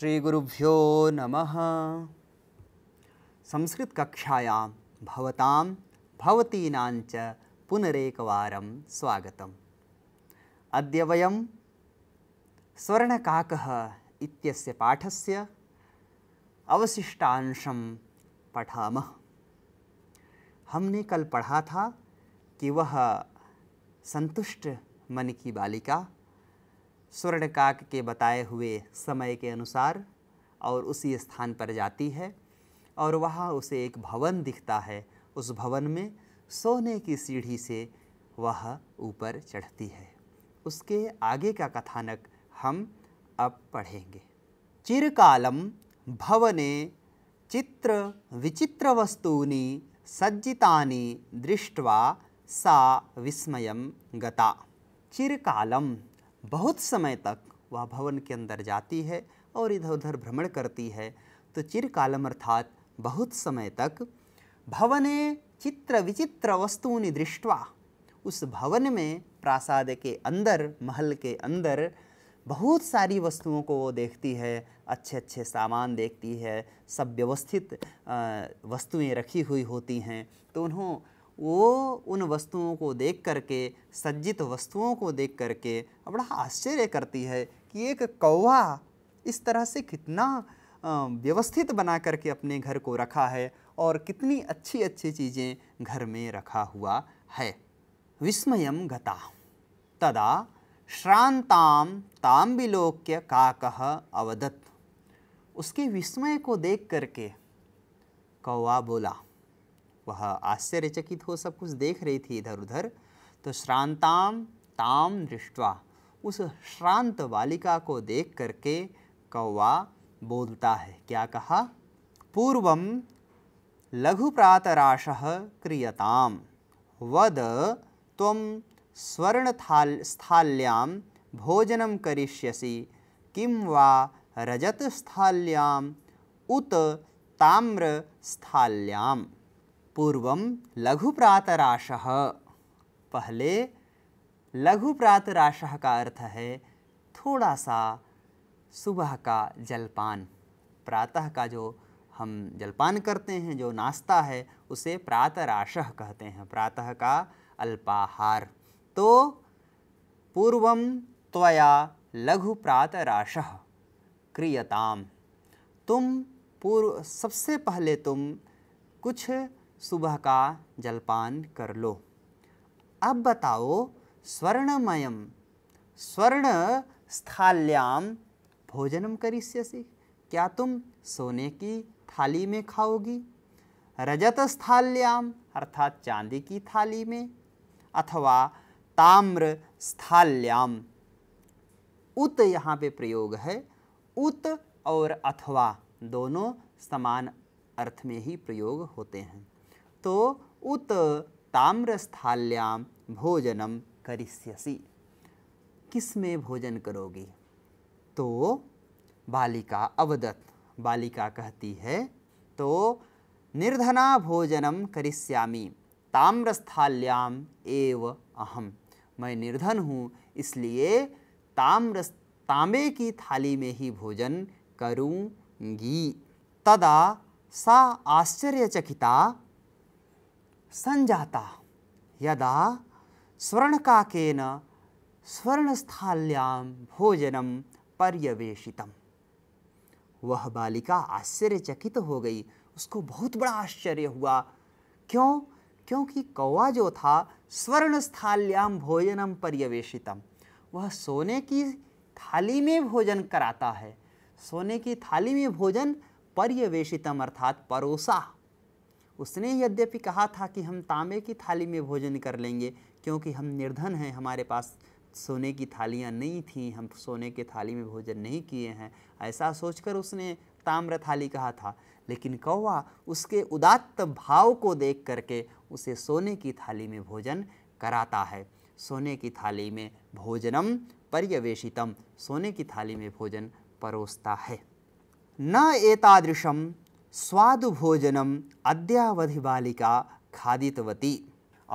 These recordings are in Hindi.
श्रीगुरुभ्यो नम संस्कृतकक्षायां भवतां भवतीनां च पुनरेकवारं स्वागतम् अद्य वयं स्वर्णकाकः इत्यस्य पाठस्य हमने कल पढ़ा था कि वह संतुष्ट मन की बालिका स्वर्ण काक के बताए हुए समय के अनुसार और उसी स्थान पर जाती है और वहाँ उसे एक भवन दिखता है उस भवन में सोने की सीढ़ी से वह ऊपर चढ़ती है उसके आगे का कथानक हम अब पढ़ेंगे चिरकालम भवने चित्र विचित्र वस्तूनि सज्जितानि दृष्ट्वा सा विस्मयं गता चिरकालम बहुत समय तक वह भवन के अंदर जाती है और इधर उधर भ्रमण करती है तो चिरकालम अर्थात बहुत समय तक भवने चित्र विचित्र वस्तूनि दृष्टवा उस भवन में प्रासाद के अंदर महल के अंदर बहुत सारी वस्तुओं को वो देखती है अच्छे अच्छे सामान देखती है सब व्यवस्थित वस्तुएं रखी हुई होती हैं तो उन्हों वो उन वस्तुओं को देख करके सज्जित वस्तुओं को देख करके बड़ा आश्चर्य करती है कि एक कौवा इस तरह से कितना व्यवस्थित बना करके अपने घर को रखा है और कितनी अच्छी अच्छी चीज़ें घर में रखा हुआ है विस्मयम गता तदा श्रांताम ताम विलोक्य कह अवदत उसके विस्मय को देख करके कौवा बोला वह आश्चर्यचकित हो सब कुछ देख रही थी इधर उधर तो श्रांताम ताम दृष्टवा उस श्रांत बालिका को देख करके कौवा बोलता है क्या कहा पूर्वम लघु प्रातराश क्रियताम वद तुम स्वर्ण थाल स्थाल्याम भोजनम करिष्यसि किम वा रजत स्थाल्याम उत ताम्र स्थाल्याम पूर्व लघु प्रातराशः पहले लघु प्रातराशः का अर्थ है थोड़ा सा सुबह का जलपान प्रातः का जो हम जलपान करते हैं जो नाश्ता है उसे प्रातराश कहते हैं प्रातः का अल्पाहार तो पूर्वम त्वया लघु प्रातराश क्रियताम तुम पूर्व सबसे पहले तुम कुछ सुबह का जलपान कर लो अब बताओ स्वर्णमयम स्वर्ण स्थाल्याम भोजनम करीष्यसि क्या तुम सोने की थाली में खाओगी रजत स्थाल्याम अर्थात चांदी की थाली में अथवा ताम्र स्थाल्याम उत यहाँ पे प्रयोग है उत और अथवा दोनों समान अर्थ में ही प्रयोग होते हैं तो उत ताम्रस्थाल्याम भोजनम करिष्यसि किस में भोजन करोगी तो बालिका अवदत बालिका कहती है तो निर्धना भोजनम करिष्यामि ताम्रस्थाल्याम एव अहम मैं निर्धन हूँ इसलिए ताम्र तांबे की थाली में ही भोजन करूँगी तदा सा आश्चर्यचकिता संजाता यदा स्वर्णकाकेन स्वर्णस्थाल्यां भोजनम पर्यवेशितम वह बालिका आश्चर्यचकित हो गई उसको बहुत बड़ा आश्चर्य हुआ क्यों क्योंकि कौवा जो था स्वर्ण स्थाल्याम भोजनम पर्यवेशितम वह सोने की थाली में भोजन कराता है सोने की थाली में भोजन पर्यवेशितम अर्थात परोसा उसने यद्यपि कहा था कि हम तांबे की थाली में भोजन कर लेंगे क्योंकि हम निर्धन हैं हमारे पास सोने की थालियां नहीं थी हम सोने के थाली में भोजन नहीं किए हैं ऐसा सोचकर उसने ताम्र थाली कहा था लेकिन कौवा उसके उदात्त भाव को देख करके उसे सोने की थाली में भोजन कराता है सोने की थाली में भोजनम पर्यवेशितम सोने की थाली में भोजन परोसता है न एतादृशम भोजनम अद्यावधि बालिका खादितवती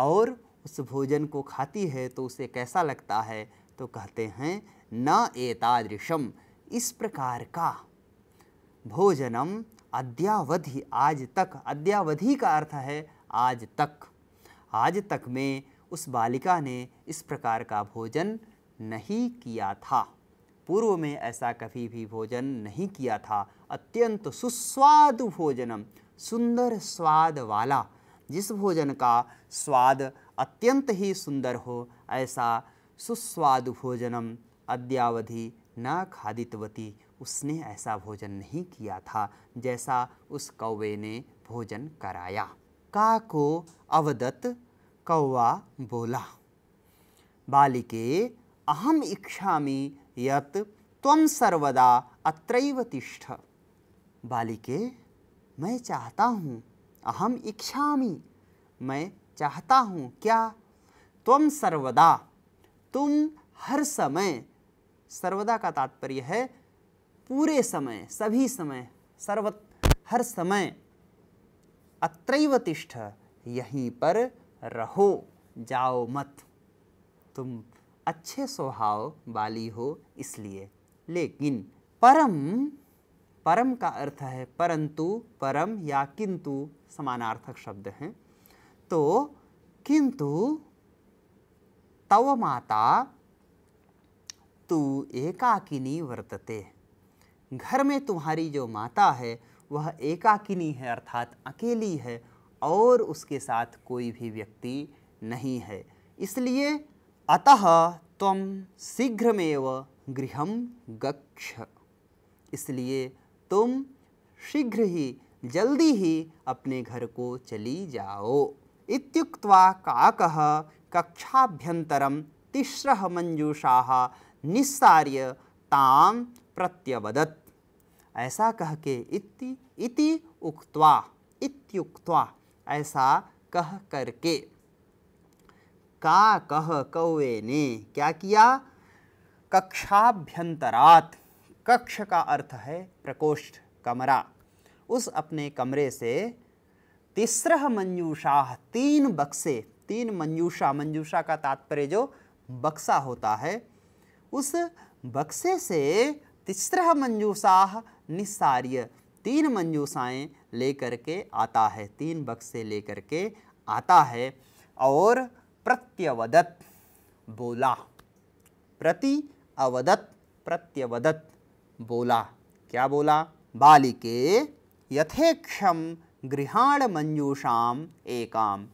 और उस भोजन को खाती है तो उसे कैसा लगता है तो कहते हैं न एतादृशम इस प्रकार का भोजनम अद्यावधि आज तक अद्यावधि का अर्थ है आज तक आज तक में उस बालिका ने इस प्रकार का भोजन नहीं किया था पूर्व में ऐसा कभी भी भोजन नहीं किया था अत्यंत सुस्वादु भोजनम सुंदर स्वाद वाला जिस भोजन का स्वाद अत्यंत ही सुंदर हो ऐसा सुस्वादु भोजनम अद्यावधि न खादितवती उसने ऐसा भोजन नहीं किया था जैसा उस कौवे ने भोजन कराया का को अवदत कौवा बोला बालिके अहम इच्छा यत त्वम सर्वदा अत्रैव तिष्ठ बालिके मैं चाहता हूँ अहम इच्छामी मैं चाहता हूँ क्या तुम सर्वदा तुम हर समय सर्वदा का तात्पर्य है पूरे समय सभी समय सर्व हर समय अत्रैव तिष्ठ यहीं पर रहो जाओ मत तुम अच्छे स्वभाव वाली हो इसलिए लेकिन परम परम का अर्थ है परंतु परम या किंतु समानार्थक शब्द हैं तो किंतु तव माता तू एकाकिनी वर्तते घर में तुम्हारी जो माता है वह एकाकिनी है अर्थात अकेली है और उसके साथ कोई भी व्यक्ति नहीं है इसलिए अतः तम शीघ्रमेव गृह गच्छ इसलिए तुम शीघ्र ही जल्दी ही अपने घर को चली जाओ इत्युक्त्वा काकः कक्षाभ्यंतर तिस्रः मंजूषा निस्सार्य ताम प्रत्यवदत् ऐसा कह के इति इति उक्त्वा इत्युक्त्वा ऐसा कह करके का कह कौवे ने क्या किया कक्षाभ्यंतरात कक्ष का अर्थ है प्रकोष्ठ कमरा उस अपने कमरे से तिस्रह मंजूषा तीन बक्से तीन मंजूषा मंजूषा का तात्पर्य जो बक्सा होता है उस बक्से से तिस्रह मंजूषा निस्सार्य तीन मंजूषाएँ लेकर के आता है तीन बक्से लेकर के आता है और प्रत्यवदत बोला प्रति अवदत प्रत्यवदत बोला क्या बोला बालिके यथेक्षम गृहाण मंजूषाम एकाम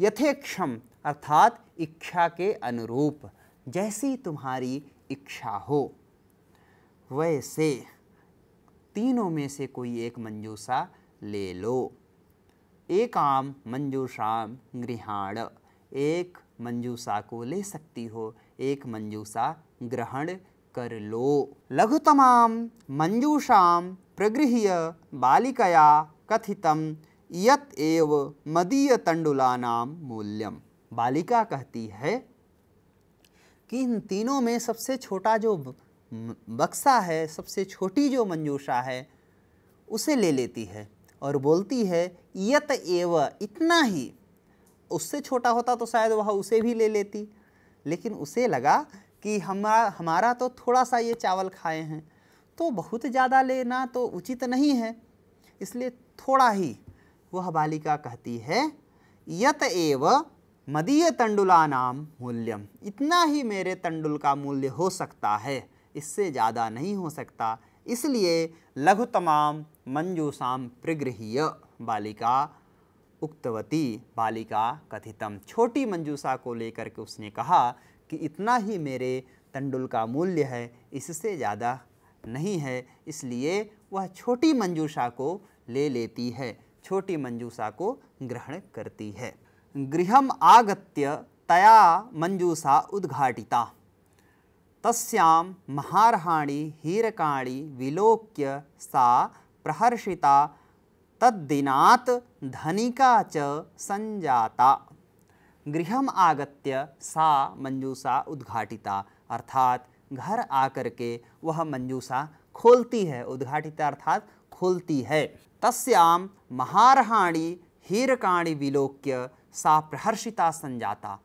यथेक्षम अर्थात इच्छा के अनुरूप जैसी तुम्हारी इच्छा हो वैसे तीनों में से कोई एक मंजूषा ले लो एकाम मंजूषाम गृहाण एक मंजूषा को ले सकती हो एक मंजूषा ग्रहण कर लो लघुतमाम मंजूषाम प्रगृह्य बालिकया कथितम यत एव मदीय तंडुला नाम मूल्यम बालिका कहती है कि इन तीनों में सबसे छोटा जो बक्सा है सबसे छोटी जो मंजूषा है उसे ले लेती है और बोलती है यत एव इतना ही उससे छोटा होता तो शायद वह उसे भी ले लेती लेकिन उसे लगा कि हमारा हमारा तो थोड़ा सा ये चावल खाए हैं तो बहुत ज़्यादा लेना तो उचित नहीं है इसलिए थोड़ा ही वह बालिका कहती है यत एव मदीय तंडुला नाम मूल्यम इतना ही मेरे तंडुल का मूल्य हो सकता है इससे ज़्यादा नहीं हो सकता इसलिए लघु तमाम मंजूसाम प्रगृहीय बालिका उक्तवती बालिका कथितम छोटी मंजूषा को लेकर के उसने कहा कि इतना ही मेरे तंडुल का मूल्य है इससे ज़्यादा नहीं है इसलिए वह छोटी मंजूषा को ले लेती है छोटी मंजूषा को ग्रहण करती है गृहम आगत्य तया मंजूषा उद्घाटिता तस्याम महारहाणी हीरकाणी विलोक्य सा प्रहर्षिता तद्दिनात् धनिका च संजाता गृह आगत सा मंजूषा उद्घाटिता अर्थात घर आकर के वह मंजूषा खोलती है उद्घाटिता अर्थात खोलती है तस्याम महारहाणी हीरकाणी विलोक्य सा प्रहर्षिता संजाता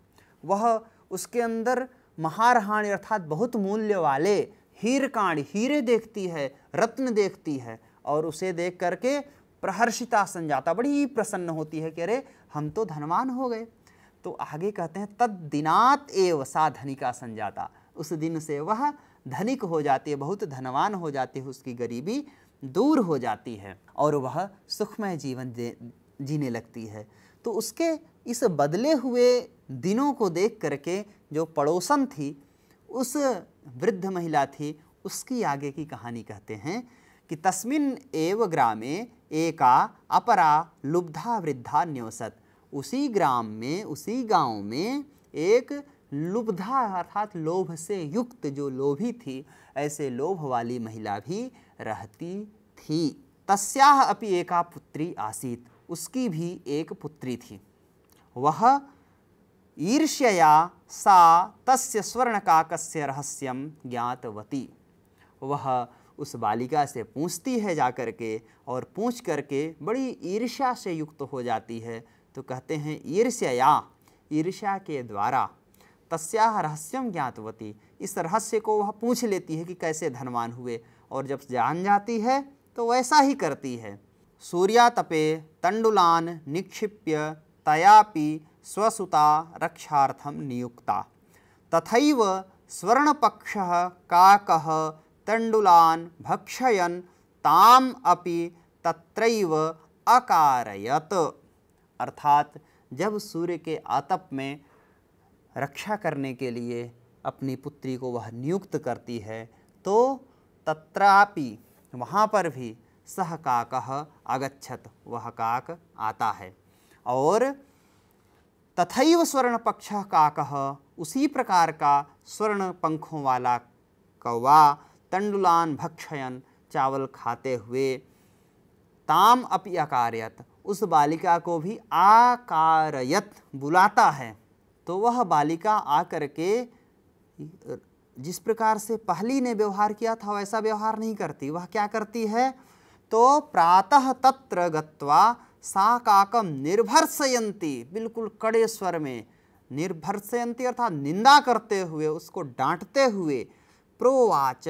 वह उसके अंदर महारहाणी अर्थात बहुत मूल्य वाले हीरकाणी हीरे देखती है रत्न देखती है और उसे देख करके प्रहर्षिता संजाता बड़ी प्रसन्न होती है कि अरे हम तो धनवान हो गए तो आगे कहते हैं तद दिनात एव सा धनिका संजाता उस दिन से वह धनिक हो जाती है बहुत धनवान हो जाती है उसकी गरीबी दूर हो जाती है और वह सुखमय जीवन जीने लगती है तो उसके इस बदले हुए दिनों को देख करके जो पड़ोसन थी उस वृद्ध महिला थी उसकी आगे की कहानी कहते हैं कि तस्मिन एव ग्रामे एका अपरा लुब्धा वृद्धा न्योसत उसी ग्राम में उसी गांव में एक लुब्धा अर्थात लोभ से युक्त जो लोभी थी ऐसे लोभ वाली महिला भी रहती थी तस्याह अपि एका पुत्री आसीत उसकी भी एक पुत्री थी वह ईर्ष्यया सा तस्य स्वर्णकाकस्य रहस्यम ज्ञातवती वह उस बालिका से पूछती है जा कर के और पूछ करके बड़ी ईर्ष्या से युक्त हो जाती है तो कहते हैं ईर्ष्या ईर्ष्या के द्वारा तस्या रहस्यम ज्ञातवती इस रहस्य को वह पूछ लेती है कि कैसे धनवान हुए और जब जान जाती है तो वैसा ही करती है सूर्यातपे तंडुलान निक्षिप्य तयापि स्वसुता रक्षार्थम नियुक्ता तथा स्वर्णपक्ष काक तंडुलान भक्षयन ताम अपि तत्रैव अकारयत अर्थात जब सूर्य के आतप में रक्षा करने के लिए अपनी पुत्री को वह नियुक्त करती है तो तत्रापि वहाँ पर भी सह काक आगछत वह काक आता है और तथैव स्वर्ण पक्ष काक उसी प्रकार का स्वर्ण पंखों वाला कौवा तंडुलान भक्षयन चावल खाते हुए ताम अपि अकारयत उस बालिका को भी आकारयत बुलाता है तो वह बालिका आकर के जिस प्रकार से पहली ने व्यवहार किया था वैसा व्यवहार नहीं करती वह क्या करती है तो प्रातः तत्र गत्वा सा काकम निर्भरसयंती बिल्कुल कड़े स्वर में निर्भर्षयंती अर्थात निंदा करते हुए उसको डांटते हुए प्रोवाच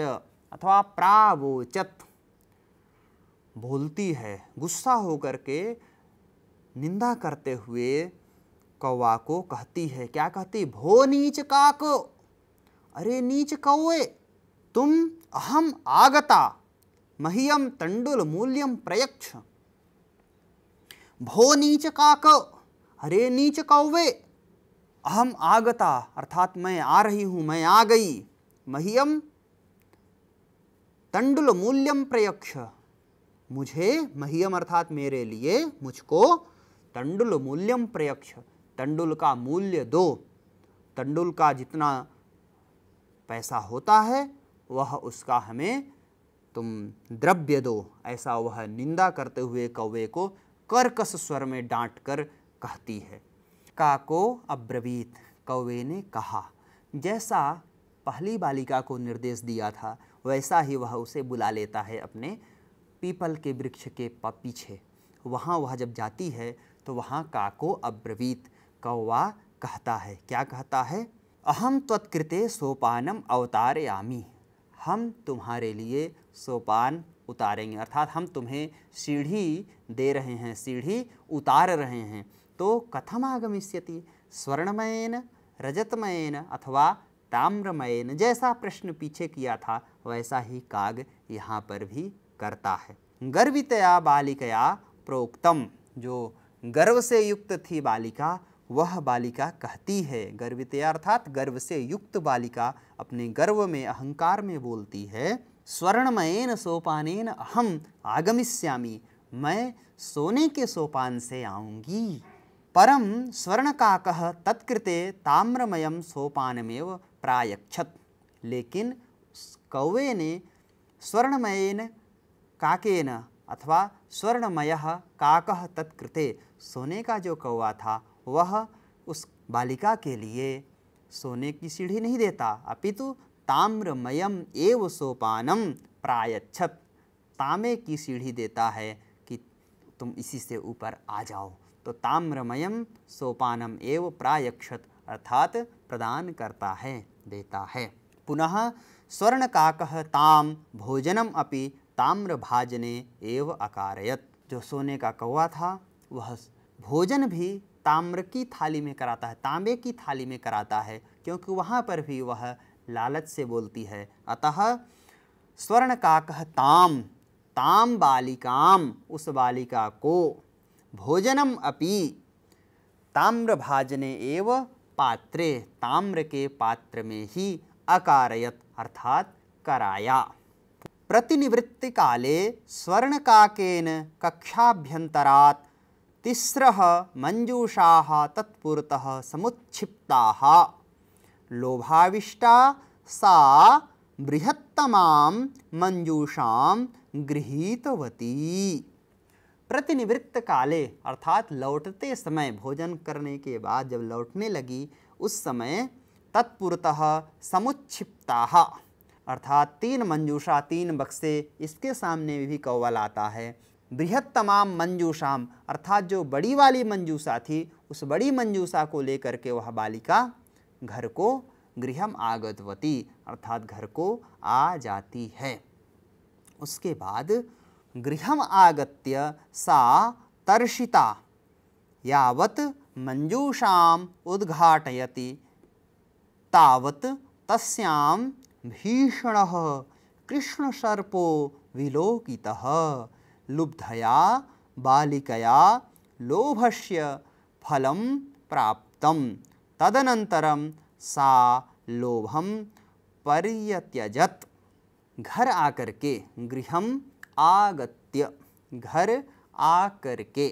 अथवा प्रावोचत बोलती है गुस्सा होकर के निंदा करते हुए कौवा को कहती है क्या कहती भो नीच काको अरे नीच कौए तुम अहम आगता महियम तंडुल मूल्यम प्रयक्ष भो नीच काको अरे नीच कौवे अहम आगता अर्थात मैं आ रही हूँ मैं आ गई महियम तंडुल मूल्यम प्रयक्ष मुझे मह्यम अर्थात मेरे लिए मुझको तंडुल मूल्यम प्रयक्ष तंडुल का मूल्य दो तंडुल का जितना पैसा होता है वह उसका हमें तुम द्रव्य दो ऐसा वह निंदा करते हुए कौवे को कर्कश स्वर में डांट कर कहती है काको अब्रवीत कौवे ने कहा जैसा पहली बालिका को निर्देश दिया था वैसा ही वह उसे बुला लेता है अपने पीपल के वृक्ष के पीछे वहाँ वह जब जाती है तो वहाँ काको अब्रवीत कौवा कहता है क्या कहता है अहम तत्कृते सोपानम अवतारयामी हम तुम्हारे लिए सोपान उतारेंगे अर्थात हम तुम्हें सीढ़ी दे रहे हैं सीढ़ी उतार रहे हैं तो कथम आगमिष्यति स्वर्णमयन रजतमयन अथवा ताम्रमयन जैसा प्रश्न पीछे किया था वैसा ही काग यहाँ पर भी करता है गर्वितया बालिकया प्रोक्तम जो गर्व से युक्त थी बालिका वह बालिका कहती है गर्वितया अर्थात गर्व से युक्त बालिका अपने गर्व में अहंकार में बोलती है स्वर्णमयन सोपानेन अहम आगमिष्यामी मैं सोने के सोपान से आऊँगी परम स्वर्ण काकह तत्कृते ताम्रमयम सोपानमेव प्रायक्षत लेकिन ने स्वर्णमयन काकेन अथवा स्वर्णमय काक तत्कृते सोने का जो कौवा था वह उस बालिका के लिए सोने की सीढ़ी नहीं देता अपितु ताम्रमयम एव सोपानम प्रायच्छत तामे की सीढ़ी देता है कि तुम इसी से ऊपर आ जाओ तो ताम्रमयम सोपानम एव प्रायक्षत अर्थात प्रदान करता है देता है पुनः काक ताम भोजनम अपि ताम्रभाजने एव अकारयत जो सोने का कौवा था वह भोजन भी ताम्र की थाली में कराता है तांबे की थाली में कराता है क्योंकि वहाँ पर भी वह लालच से बोलती है अतः स्वर्ण काक ताम ताम बालिकाम उस बालिका को भोजनम अपि ताम्र भाजने एव पात्रे ताम्र के पात्र में ही अकारयत अर्थात कराया प्रतिनिवृत्ति काले काकेन कक्षाभ्यंतरात् तिस्र मंजूषा तत्पुरत समुत्क्षिप्ताः लोभाविष्टा सा बृहत्तमा मंजूषा गृहीतवती प्रतिनिवृत्त काले अर्थात लौटते समय भोजन करने के बाद जब लौटने लगी उस समय तत्पुरतः समुच्छिप्ता अर्थात तीन मंजूषा तीन बक्से इसके सामने भी कौवल आता है बृहत मंजूषा मंजूषाम अर्थात जो बड़ी वाली मंजूषा थी उस बड़ी मंजूषा को लेकर के वह बालिका घर को गृहम आगतवती अर्थात घर को आ जाती है उसके बाद गृहम आगत्य सा तर्षिता यावत मंजूषाम उद्घाटयती तस्याम भीषण कृष्ण कृष्णसर्पो विलोकिता लुब्धया बालिकया लोभस्य फलम प्राप्त तदनंतर सा लोभम पर्यत्यजत घर आकर के गृह आगत्य घर आकर के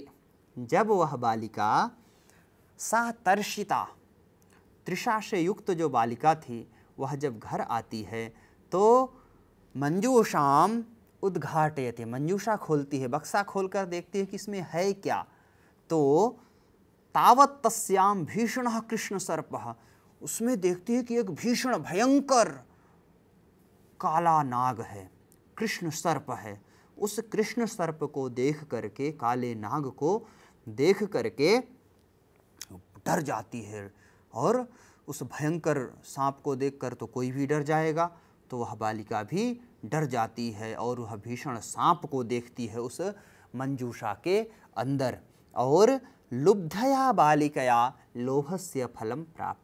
जब वह बालिका सा तर्षिता त्रिषा से युक्त जो बालिका थी वह जब घर आती है तो मंजूषाम उद्घाटयती मंजूषा खोलती है बक्सा खोलकर देखती है कि इसमें है क्या तो तावत तस्याम भीषण कृष्ण सर्प उसमें देखती है कि एक भीषण भयंकर काला नाग है कृष्ण सर्प है उस कृष्ण सर्प को देख करके काले नाग को देख करके डर जाती है और उस भयंकर सांप को देखकर तो कोई भी डर जाएगा तो वह बालिका भी डर जाती है और वह भीषण सांप को देखती है उस मंजूषा के अंदर और लुब्धया बालिकया लोह से फलम प्राप्त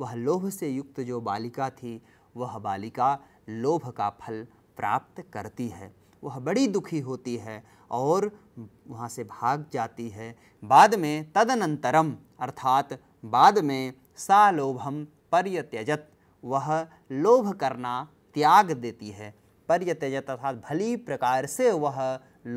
वह लोभ से युक्त जो बालिका थी वह बालिका लोभ का फल प्राप्त करती है वह बड़ी दुखी होती है और वहाँ से भाग जाती है बाद में तदनंतरम अर्थात बाद में सा लोभम पर्यत्यजत वह लोभ करना त्याग देती है पर्यत्यजत अर्थात भली प्रकार से वह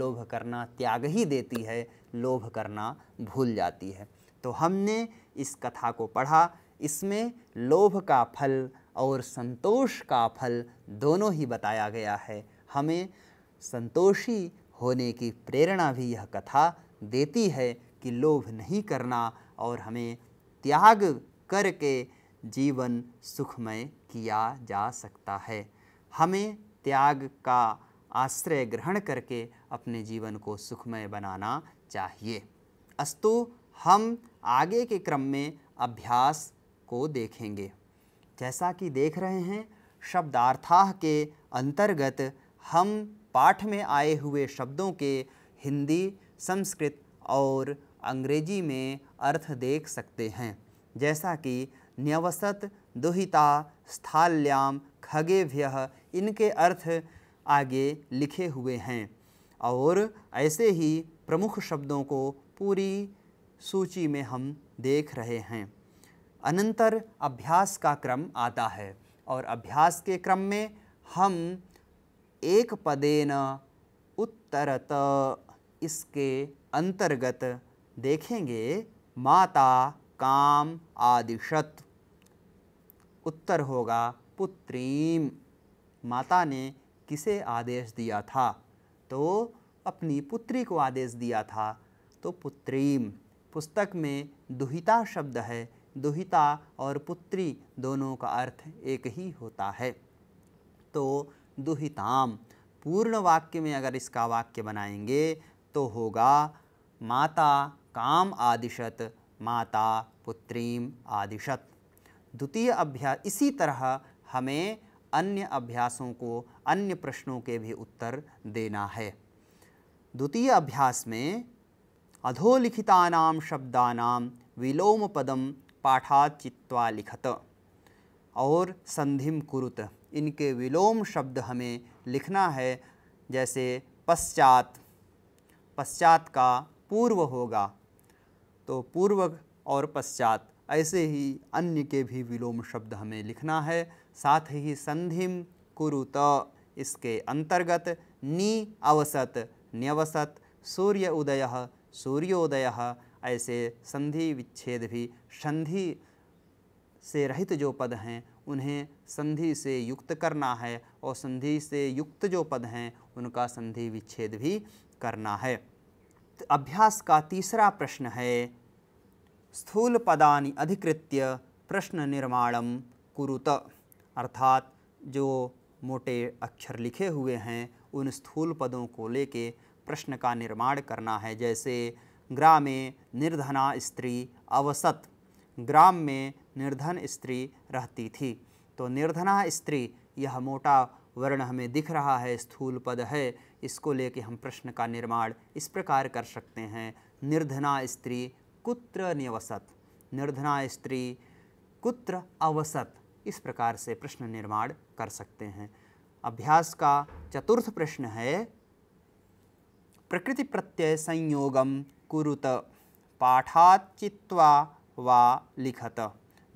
लोभ करना त्याग ही देती है लोभ करना भूल जाती है तो हमने इस कथा को पढ़ा इसमें लोभ का फल और संतोष का फल दोनों ही बताया गया है हमें संतोषी होने की प्रेरणा भी यह कथा देती है कि लोभ नहीं करना और हमें त्याग करके जीवन सुखमय किया जा सकता है हमें त्याग का आश्रय ग्रहण करके अपने जीवन को सुखमय बनाना चाहिए अस्तु हम आगे के क्रम में अभ्यास को देखेंगे जैसा कि देख रहे हैं शब्दार्थाह के अंतर्गत हम पाठ में आए हुए शब्दों के हिंदी संस्कृत और अंग्रेजी में अर्थ देख सकते हैं जैसा कि न्यवसत दुहिता स्थाल्याम खगेभ्य इनके अर्थ आगे लिखे हुए हैं और ऐसे ही प्रमुख शब्दों को पूरी सूची में हम देख रहे हैं अनंतर अभ्यास का क्रम आता है और अभ्यास के क्रम में हम एक पदेन उत्तरत इसके अंतर्गत देखेंगे माता काम आदिशत उत्तर होगा पुत्रीम माता ने किसे आदेश दिया था तो अपनी पुत्री को आदेश दिया था तो पुत्रीम पुस्तक में दुहिता शब्द है दुहिता और पुत्री दोनों का अर्थ एक ही होता है तो दुहिताम पूर्ण वाक्य में अगर इसका वाक्य बनाएंगे तो होगा माता काम आदिशत माता पुत्रीम आदिशत द्वितीय अभ्यास इसी तरह हमें अन्य अभ्यासों को अन्य प्रश्नों के भी उत्तर देना है द्वितीय अभ्यास में अधोलिखिता शब्दा विलोम पदम पाठात चित्वा लिखत और संधिम कुरुत इनके विलोम शब्द हमें लिखना है जैसे पश्चात पश्चात का पूर्व होगा तो पूर्व और पश्चात ऐसे ही अन्य के भी विलोम शब्द हमें लिखना है साथ ही संधिम कुरुत इसके अंतर्गत नी अवसत न्यवसत सूर्य उदय सूर्योदय ऐसे संधि विच्छेद भी संधि से रहित जो पद हैं उन्हें संधि से युक्त करना है और संधि से युक्त जो पद हैं उनका संधि विच्छेद भी करना है अभ्यास का तीसरा प्रश्न है स्थूल पदा अधिकृत्य प्रश्न निर्माण कुरुत अर्थात जो मोटे अक्षर लिखे हुए हैं उन स्थूल पदों को लेके प्रश्न का निर्माण करना है जैसे ग्राम में निर्धना स्त्री अवसत ग्राम में निर्धन स्त्री रहती थी तो निर्धना स्त्री यह मोटा वर्ण हमें दिख रहा है स्थूल पद है इसको लेके हम प्रश्न का निर्माण इस प्रकार कर सकते हैं निर्धना स्त्री कुत्र निवसत निर्धना स्त्री कुत्र अवसत इस प्रकार से प्रश्न निर्माण कर सकते हैं अभ्यास का चतुर्थ प्रश्न है प्रकृति प्रत्यय संयोगम कुरुत पाठात चित्वा वा लिखत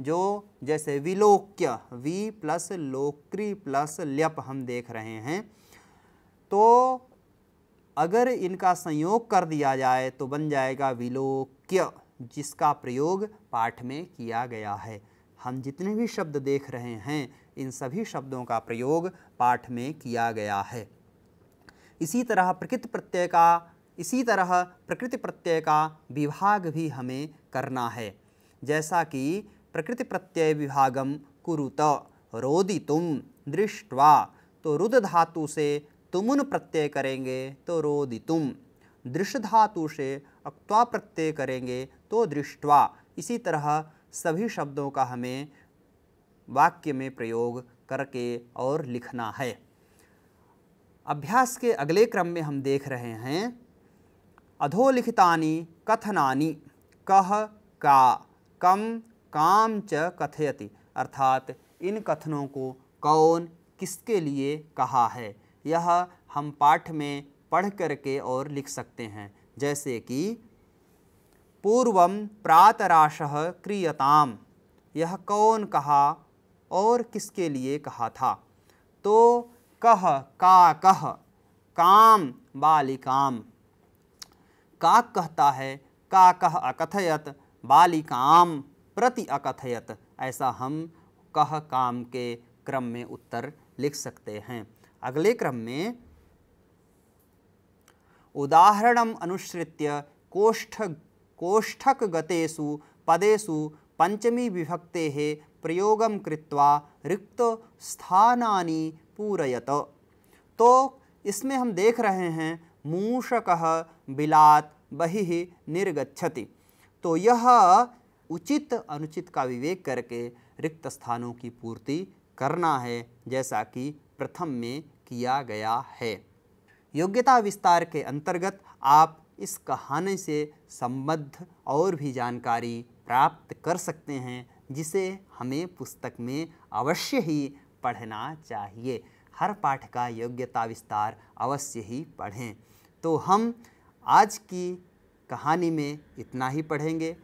जो जैसे विलोक्य वी प्लस लोक्री प्लस ल्यप हम देख रहे हैं तो अगर इनका संयोग कर दिया जाए तो बन जाएगा विलोक्य जिसका प्रयोग पाठ में किया गया है हम जितने भी शब्द देख रहे हैं इन सभी शब्दों का प्रयोग पाठ में किया गया है इसी तरह प्रकृति प्रत्यय का इसी तरह प्रकृति प्रत्यय का विभाग भी हमें करना है जैसा कि प्रकृति प्रत्यय विभागम कुरुत रोदितुम दृष्टवा तो रुद धातु से तुमुन प्रत्यय करेंगे तो रोदितुम तुम धातु से अक्वा प्रत्यय करेंगे तो दृष्टवा इसी तरह सभी शब्दों का हमें वाक्य में प्रयोग करके और लिखना है अभ्यास के अगले क्रम में हम देख रहे हैं अधोलिखितानी कथनानी कह का कम काम च कथयति अर्थात इन कथनों को कौन किसके लिए कहा है यह हम पाठ में पढ़ करके और लिख सकते हैं जैसे कि पूर्व प्रातराश क्रियताम यह कौन कहा और किसके लिए कहा था तो कह का कह काम बालिकाम का कहता है का कह अकथयत बालिकाम प्रति अकथयत ऐसा हम कह काम के क्रम में उत्तर लिख सकते हैं अगले क्रम में उदाहरण अनुसृत्य कोष्ठ कोष्ठक गतेषु पदेषु पंचमी विभक्ते प्रयोगम कृत्वा रिक्त स्थानानि पूरयत तो इसमें हम देख रहे हैं मूषक बिलात बहि निर्गछति तो यह उचित अनुचित का विवेक करके रिक्त स्थानों की पूर्ति करना है जैसा कि प्रथम में किया गया है योग्यता विस्तार के अंतर्गत आप इस कहानी से संबद्ध और भी जानकारी प्राप्त कर सकते हैं जिसे हमें पुस्तक में अवश्य ही पढ़ना चाहिए हर पाठ का योग्यता विस्तार अवश्य ही पढ़ें तो हम आज की कहानी में इतना ही पढ़ेंगे